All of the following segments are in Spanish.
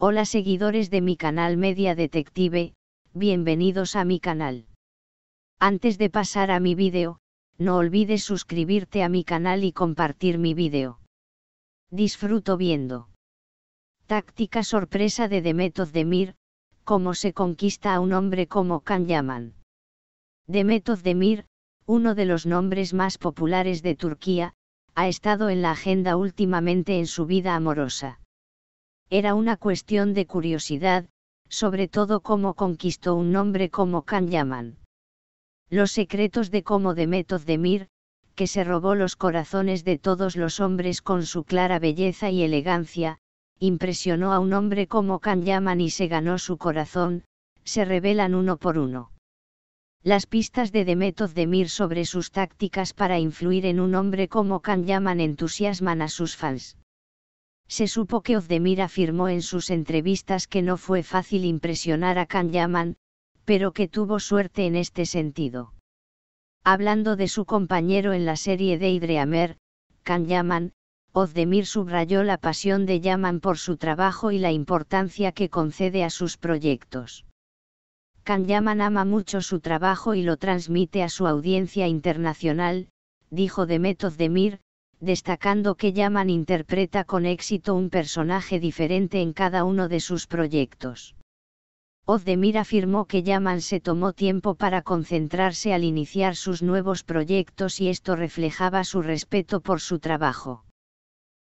Hola seguidores de mi canal Media Detective, bienvenidos a mi canal. Antes de pasar a mi vídeo, no olvides suscribirte a mi canal y compartir mi vídeo. Disfruto viendo. Táctica sorpresa de Demet Demir, cómo se conquista a un hombre como Can Yaman. Demet Demir, uno de los nombres más populares de Turquía, ha estado en la agenda últimamente en su vida amorosa era una cuestión de curiosidad, sobre todo cómo conquistó un nombre como Can Yaman. Los secretos de cómo Demetoz Demir, que se robó los corazones de todos los hombres con su clara belleza y elegancia, impresionó a un hombre como Can Yaman y se ganó su corazón, se revelan uno por uno. Las pistas de Demetoz Demir sobre sus tácticas para influir en un hombre como Can Yaman entusiasman a sus fans se supo que Ozdemir afirmó en sus entrevistas que no fue fácil impresionar a Can Yaman, pero que tuvo suerte en este sentido. Hablando de su compañero en la serie de Idreamer, Can Yaman, Ozdemir subrayó la pasión de Yaman por su trabajo y la importancia que concede a sus proyectos. Can Yaman ama mucho su trabajo y lo transmite a su audiencia internacional, dijo Demet Ozdemir, destacando que Yaman interpreta con éxito un personaje diferente en cada uno de sus proyectos. Ozdemir afirmó que Yaman se tomó tiempo para concentrarse al iniciar sus nuevos proyectos y esto reflejaba su respeto por su trabajo.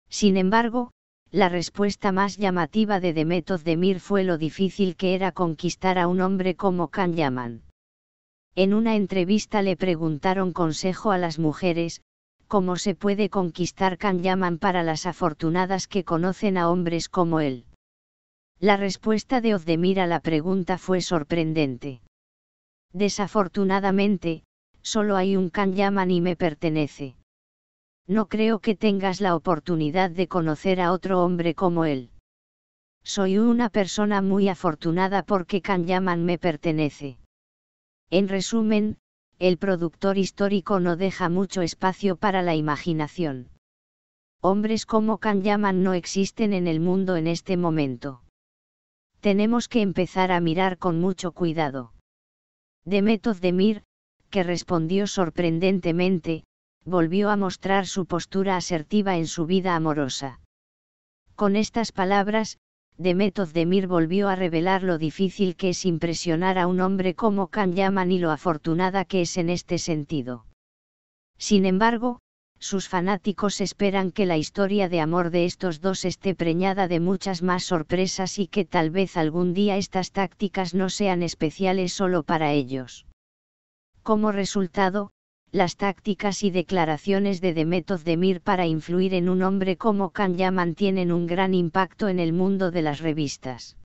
Sin embargo, la respuesta más llamativa de Demet Ozdemir fue lo difícil que era conquistar a un hombre como Khan Yaman. En una entrevista le preguntaron consejo a las mujeres, ¿Cómo se puede conquistar Kanyaman para las afortunadas que conocen a hombres como él? La respuesta de Ozdemir a la pregunta fue sorprendente. Desafortunadamente, solo hay un Kanyaman y me pertenece. No creo que tengas la oportunidad de conocer a otro hombre como él. Soy una persona muy afortunada porque Kanyaman me pertenece. En resumen, el productor histórico no deja mucho espacio para la imaginación. Hombres como Can Yaman no existen en el mundo en este momento. Tenemos que empezar a mirar con mucho cuidado. de Mir, que respondió sorprendentemente, volvió a mostrar su postura asertiva en su vida amorosa. Con estas palabras, de Demir volvió a revelar lo difícil que es impresionar a un hombre como Can Yaman y lo afortunada que es en este sentido. Sin embargo, sus fanáticos esperan que la historia de amor de estos dos esté preñada de muchas más sorpresas y que tal vez algún día estas tácticas no sean especiales solo para ellos. Como resultado, las tácticas y declaraciones de Demetov Demir para influir en un hombre como Kan Yaman tienen un gran impacto en el mundo de las revistas.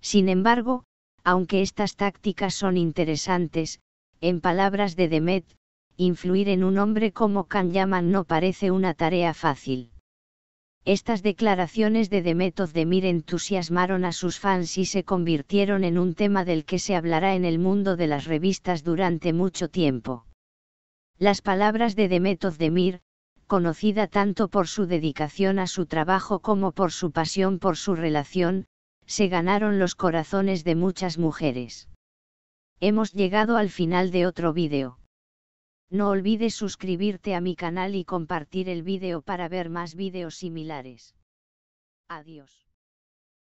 Sin embargo, aunque estas tácticas son interesantes, en palabras de Demet, influir en un hombre como Khan Yaman no parece una tarea fácil. Estas declaraciones de Demet Demir entusiasmaron a sus fans y se convirtieron en un tema del que se hablará en el mundo de las revistas durante mucho tiempo. Las palabras de Demet de conocida tanto por su dedicación a su trabajo como por su pasión por su relación, se ganaron los corazones de muchas mujeres. Hemos llegado al final de otro vídeo. No olvides suscribirte a mi canal y compartir el vídeo para ver más vídeos similares. Adiós.